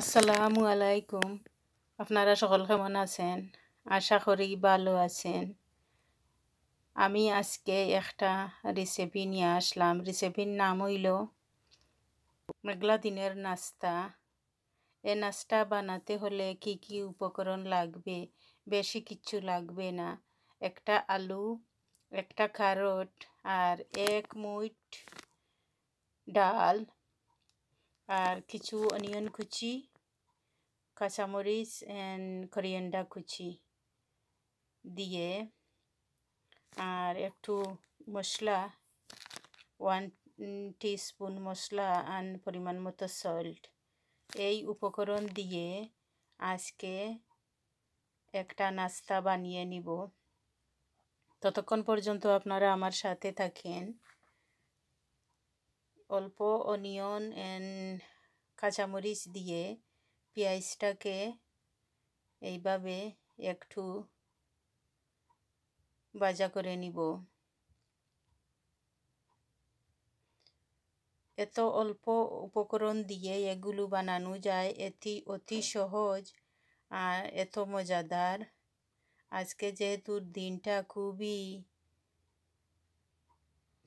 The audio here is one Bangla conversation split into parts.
আসসালামু আলাইকুম আপনারা সকল কেমন আছেন আশা করি ভালো আছেন আমি আজকে একটা রেসিপি নিয়ে আসলাম রেসিপির নাম হইল মেঘলা দিনের নাস্তা এ নাস্তা বানাতে হলে কি কি উপকরণ লাগবে বেশি কিছু লাগবে না একটা আলু একটা ক্যারট আর এক মুইট ডাল আর কিছু অনিয়ন কুচি কাঁচামরিচ অ্যান্ড করিয়েন্ডা কুচি দিয়ে আর একটু মশলা ওয়ান টিস্পুন মশলা আর পরিমাণ মতো সল্ট এই উপকরণ দিয়ে আজকে একটা নাস্তা বানিয়ে নিব ততক্ষণ পর্যন্ত আপনারা আমার সাথে থাকেন অল্প অনিয়ন অ্যান্ড কাঁচামরিচ দিয়ে পেঁয়াজটাকে এইভাবে একটু ভাজা করে নিব এত অল্প উপকরণ দিয়ে এগুলো বানানো যায় এটি অতি সহজ আর এত মজাদার আজকে যেহেতু দিনটা খুবই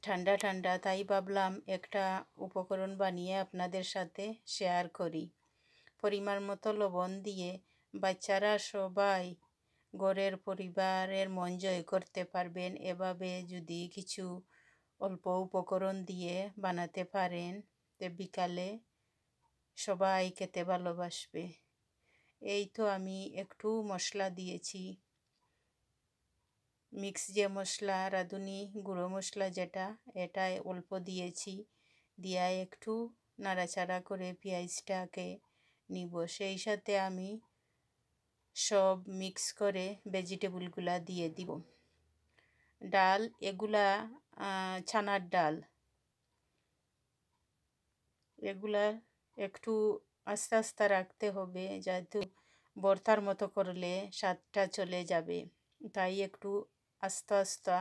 ঠান্ডা ঠান্ডা তাই ভাবলাম একটা উপকরণ বানিয়ে আপনাদের সাথে শেয়ার করি পরিমাণ মতো লবণ দিয়ে বাচ্চারা সবাই ঘরের পরিবারের মন জয় করতে পারবেন এভাবে যদি কিছু অল্প উপকরণ দিয়ে বানাতে পারেন তো বিকালে সবাই খেতে ভালোবাসবে এই তো আমি একটু মশলা দিয়েছি মিক্স যে মশলা রাঁধুনি গুঁড়ো মশলা যেটা এটা অল্প দিয়েছি দিয়া একটু নাড়াচাড়া করে পেঁয়াজটাকে নিব সেই সাথে আমি সব মিক্স করে ভেজিটেবলগুলা দিয়ে দিব ডাল এগুলা ছানার ডাল এগুলা একটু আস্তে আস্তে রাখতে হবে যেহেতু বর্তার মতো করলে স্বাদটা চলে যাবে তাই একটু আস্তে আস্তে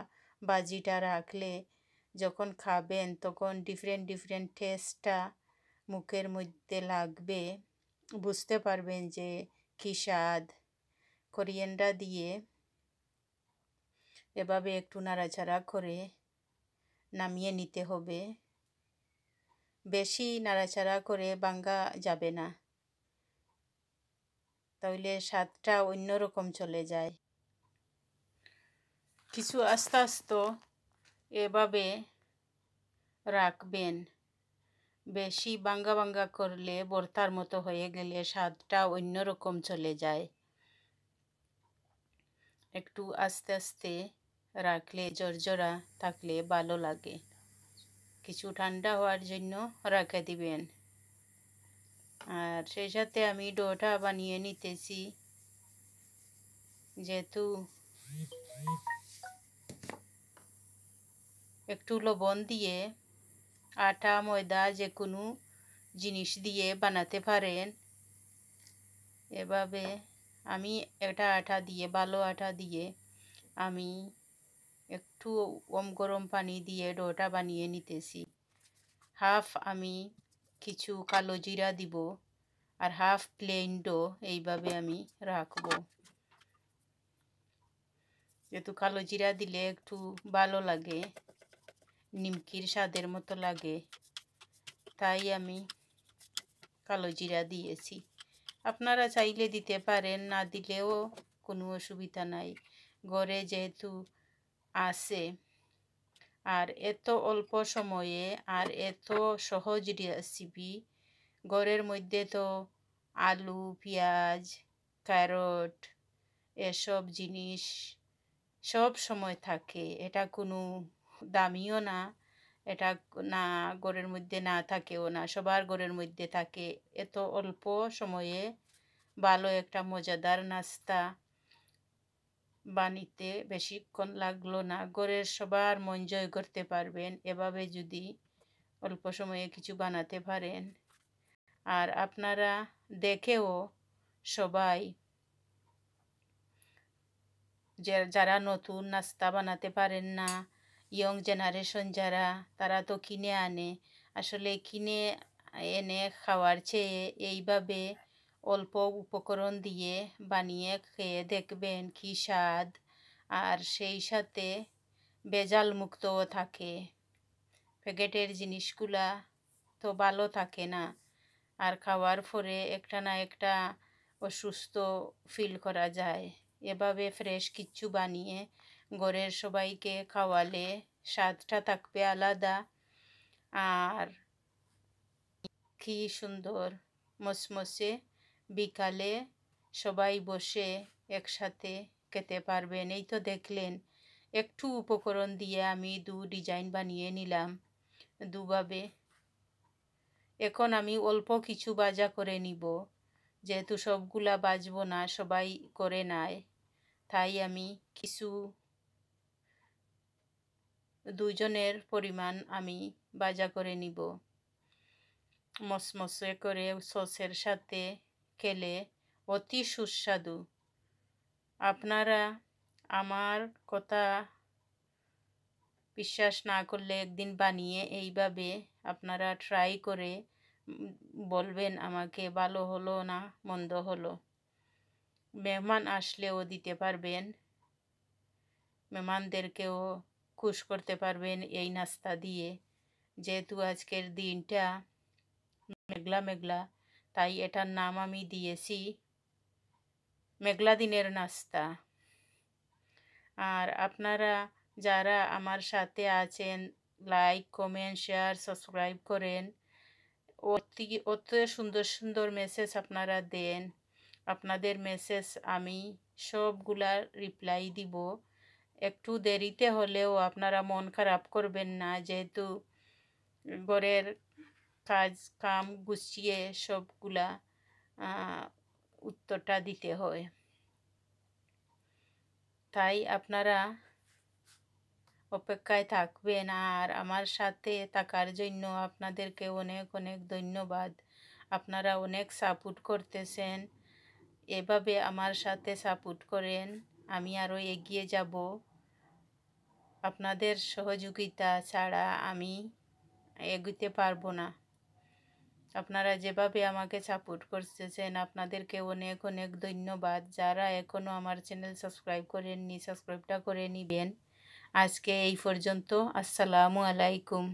বাজিটা রাখলে যখন খাবেন তখন ডিফারেন্ট ডিফারেন্ট টেস্টটা মুখের মধ্যে লাগবে বুঝতে পারবেন যে কী স্বাদ করিয়েন্ডা দিয়ে এভাবে একটু নাড়াচাড়া করে নামিয়ে নিতে হবে বেশি নাড়াচাড়া করে বাঙ্গা যাবে না তাহলে স্বাদটা অন্যরকম চলে যায় কিছু আস্তে আস্তে এভাবে রাখবেন বেশি বাঙ্গা বাঙ্গা করলে বর্তার মতো হয়ে গেলে স্বাদটা অন্যরকম চলে যায় একটু আস্তে আস্তে রাখলে জর্জরা থাকলে ভালো লাগে কিছু ঠান্ডা হওয়ার জন্য রাখে দিবেন আর সেই সাথে আমি ডোটা বানিয়ে নিতেছি যেহেতু একটু লবণ দিয়ে আটা ময়দা যে কোনো জিনিস দিয়ে বানাতে পারেন এভাবে আমি এটা আটা দিয়ে ভালো আটা দিয়ে আমি একটু ওম গরম পানি দিয়ে ডোটা বানিয়ে নিতেছি হাফ আমি কিছু কালো জিরা দিব আর হাফ প্লেন ডো এইভাবে আমি রাখব যেহেতু কালো জিরা দিলে একটু ভালো লাগে নিমকির স্বাদের মতো লাগে তাই আমি কালো জিরা দিয়েছি আপনারা চাইলে দিতে পারেন না দিলেও কোনো অসুবিধা নাই ঘরে যেহেতু আছে আর এত অল্প সময়ে আর এত সহজ রেসিপি ঘরের মধ্যে তো আলু পেঁয়াজ ক্যারট এসব জিনিস সব সময় থাকে এটা কোনো দামিও না এটা না গোরের মধ্যে না থাকেও না সবার গোরের মধ্যে থাকে এত অল্প সময়ে ভালো একটা মজাদার নাস্তা বানিতে বেশিক্ষণ লাগলো না গোরের সবার মন জয় করতে পারবেন এভাবে যদি অল্প সময়ে কিছু বানাতে পারেন আর আপনারা দেখেও সবাই যারা নতুন নাস্তা বানাতে পারেন না ইয়ং জেনারেশন যারা তারা তো কিনে আনে আসলে কিনে এনে খাওয়ার চেয়ে এইভাবে অল্প উপকরণ দিয়ে বানিয়ে খেয়ে দেখবেন কী স্বাদ আর সেই সাথে বেজাল মুক্তও থাকে প্যাকেটের জিনিসগুলা তো ভালো থাকে না আর খাওয়ার পরে একটা না একটা অসুস্থ ফিল করা যায় এভাবে ফ্রেশ কিচ্ছু বানিয়ে ঘরের সবাইকে খাওয়ালে স্বাদটা থাকবে আলাদা আর কি সুন্দর মসমসে বিকালে সবাই বসে একসাথে খেতে পারবেন এই তো দেখলেন একটু উপকরণ দিয়ে আমি দু ডিজাইন বানিয়ে নিলাম দুভাবে এখন আমি অল্প কিছু বাজা করে নিব যেহেতু সবগুলা বাজব না সবাই করে নেয় তাই আমি কিছু দুজনের পরিমাণ আমি বাজা করে নিব মসমসে করে সসের সাথে খেলে অতি সুস্বাদু আপনারা আমার কথা বিশ্বাস না করলে একদিন বানিয়ে এইভাবে আপনারা ট্রাই করে বলবেন আমাকে ভালো হলো না মন্দ হলো মেহমান আসলেও দিতে পারবেন মেহমানদেরকেও খুশ করতে পারবেন এই নাস্তা দিয়ে যেহেতু আজকের দিনটা মেঘলা মেঘলা তাই এটার নাম আমি দিয়েছি মেঘলা দিনের নাস্তা আর আপনারা যারা আমার সাথে আছেন লাইক কমেন্ট শেয়ার সাবস্ক্রাইব করেন অতি অত সুন্দর সুন্দর মেসেজ আপনারা দেন আপনাদের মেসেজ আমি সবগুলার রিপ্লাই দিব একটু দেরিতে হলেও আপনারা মন খারাপ করবেন না যেহেতু ঘরের কাজ কাম গুছিয়ে সবগুলা উত্তরটা দিতে হয় তাই আপনারা অপেক্ষায় থাকবেন আর আমার সাথে থাকার জন্য আপনাদেরকে অনেক অনেক ধন্যবাদ আপনারা অনেক সাপোর্ট করতেছেন এভাবে আমার সাথে সাপোর্ট করেন আমি আরও এগিয়ে যাব আপনাদের সহযোগিতা ছাড়া আমি এগুতে পারবো না আপনারা যেভাবে আমাকে সাপোর্ট করতেছেন আপনাদেরকে অনেক অনেক ধন্যবাদ যারা এখনও আমার চ্যানেল সাবস্ক্রাইব করেননি সাবস্ক্রাইবটা করে নিবেন আজকে এই পর্যন্ত আসসালামু আলাইকুম